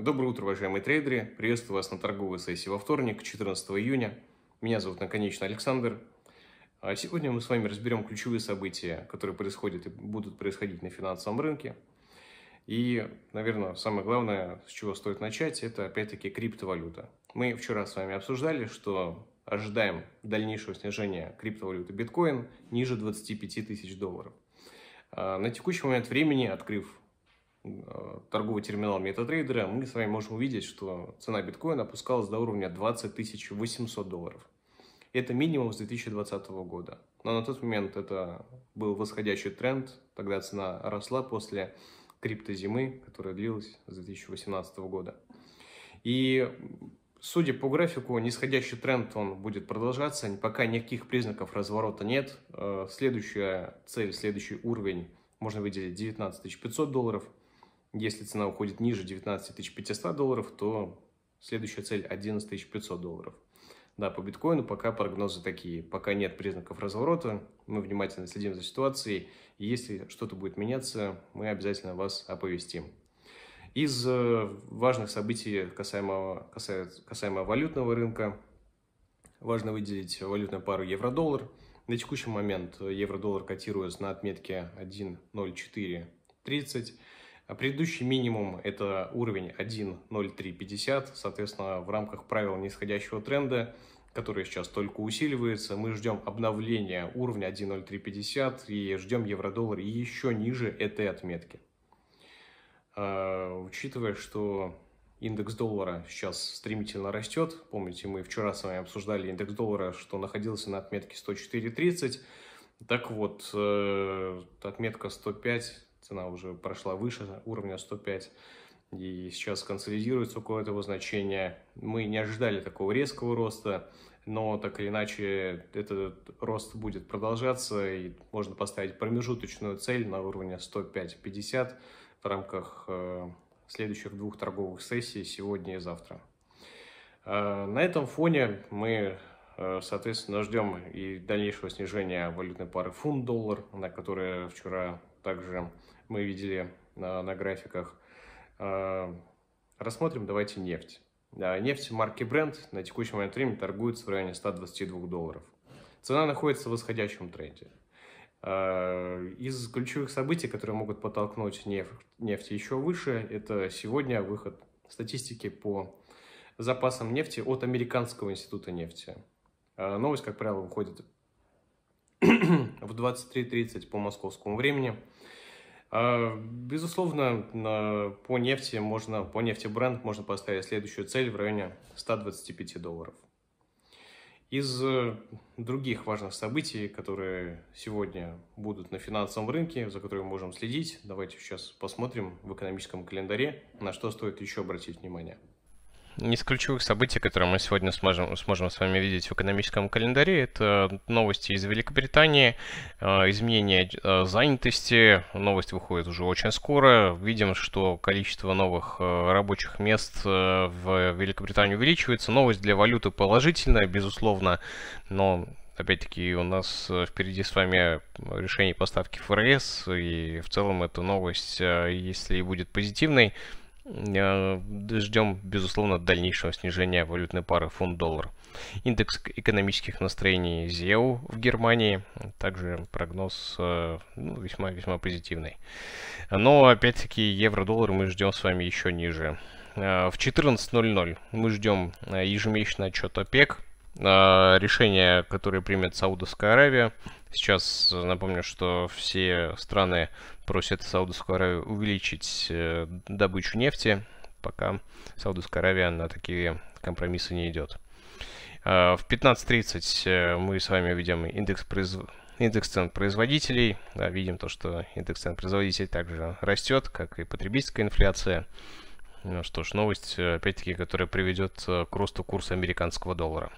Доброе утро, уважаемые трейдеры. Приветствую вас на торговой сессии во вторник, 14 июня. Меня зовут Наконечно Александр. А сегодня мы с вами разберем ключевые события, которые происходят и будут происходить на финансовом рынке. И, наверное, самое главное, с чего стоит начать, это опять-таки криптовалюта. Мы вчера с вами обсуждали, что ожидаем дальнейшего снижения криптовалюты биткоин ниже 25 тысяч долларов. А на текущий момент времени, открыв Э, торговый терминал MetaTrader, мы с вами можем увидеть, что цена биткоина опускалась до уровня 20 800 долларов. Это минимум с 2020 года. Но на тот момент это был восходящий тренд, тогда цена росла после криптозимы, которая длилась с 2018 года. И судя по графику, нисходящий тренд он будет продолжаться, пока никаких признаков разворота нет. Э, следующая цель, следующий уровень можно выделить 19 500 долларов – если цена уходит ниже 19 500 долларов, то следующая цель 11 500 долларов. Да, по биткоину пока прогнозы такие. Пока нет признаков разворота, мы внимательно следим за ситуацией. Если что-то будет меняться, мы обязательно вас оповестим. Из э, важных событий касаемо, касаемо, касаемо валютного рынка, важно выделить валютную пару евро-доллар. На текущий момент евро-доллар котируется на отметке 1.0430. А предыдущий минимум – это уровень 1.0350, соответственно, в рамках правил нисходящего тренда, который сейчас только усиливается, мы ждем обновления уровня 1.0350 и ждем евро-доллар еще ниже этой отметки. А, учитывая, что индекс доллара сейчас стремительно растет. Помните, мы вчера с вами обсуждали индекс доллара, что находился на отметке 104.30. Так вот, э, отметка 105 цена уже прошла выше уровня 105 и сейчас консолидируется около этого значения. Мы не ожидали такого резкого роста, но так или иначе этот рост будет продолжаться, и можно поставить промежуточную цель на уровне 105-50 в рамках э, следующих двух торговых сессий сегодня и завтра. Э, на этом фоне мы, э, соответственно, ждем и дальнейшего снижения валютной пары фунт-доллар, на которое вчера также мы видели на, на графиках. А, рассмотрим, давайте, нефть. А, нефть марки Brent на текущий момент времени торгуется в районе 122 долларов. Цена находится в восходящем тренде. А, из ключевых событий, которые могут подтолкнуть нефть, нефть еще выше, это сегодня выход статистики по запасам нефти от Американского института нефти. Новость, как правило, выходит в 23.30 по московскому времени. А, безусловно, по нефти можно, по нефти бренд можно поставить следующую цель в районе 125 долларов. Из э, других важных событий, которые сегодня будут на финансовом рынке, за которые мы можем следить, давайте сейчас посмотрим в экономическом календаре, на что стоит еще обратить внимание из ключевых событий, которые мы сегодня сможем, сможем с вами видеть в экономическом календаре, это новости из Великобритании, э, изменения э, занятости, новость выходит уже очень скоро. Видим, что количество новых э, рабочих мест в Великобритании увеличивается. Новость для валюты положительная, безусловно, но Опять-таки у нас впереди с вами решение поставки ФРС, и в целом эта новость, если и будет позитивной, Э, ждем, безусловно, дальнейшего снижения валютной пары фунт-доллар. Индекс экономических настроений ЗЕУ в Германии. Также прогноз э, ну, весьма, весьма позитивный. Но, опять-таки, евро-доллар мы ждем с вами еще ниже. Э, в 14.00 мы ждем ежемесячный отчет ОПЕК. Э, решение, которое примет Саудовская Аравия. Сейчас напомню, что все страны просят Саудовскую Аравию увеличить э, добычу нефти, пока Саудовская Аравия на такие компромиссы не идет. Э, в 15.30 мы с вами видим индекс, произв... индекс цен производителей. Да, видим то, что индекс цен производителей также растет, как и потребительская инфляция. Ну что ж, новость, опять-таки, которая приведет к росту курса американского доллара.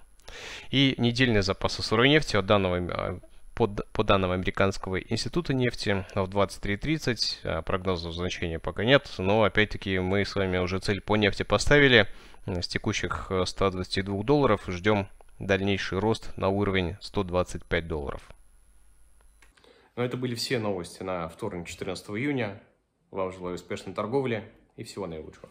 И недельные запасы сырой нефти от данного э, под, по данным Американского института нефти в 23.30. Э, прогнозов значения пока нет, но опять-таки мы с вами уже цель по нефти поставили. С текущих 122 э, долларов ждем дальнейший рост на уровень 125 долларов. Но ну, это были все новости на вторник, 14 июня. Вам желаю успешной торговли и всего наилучшего.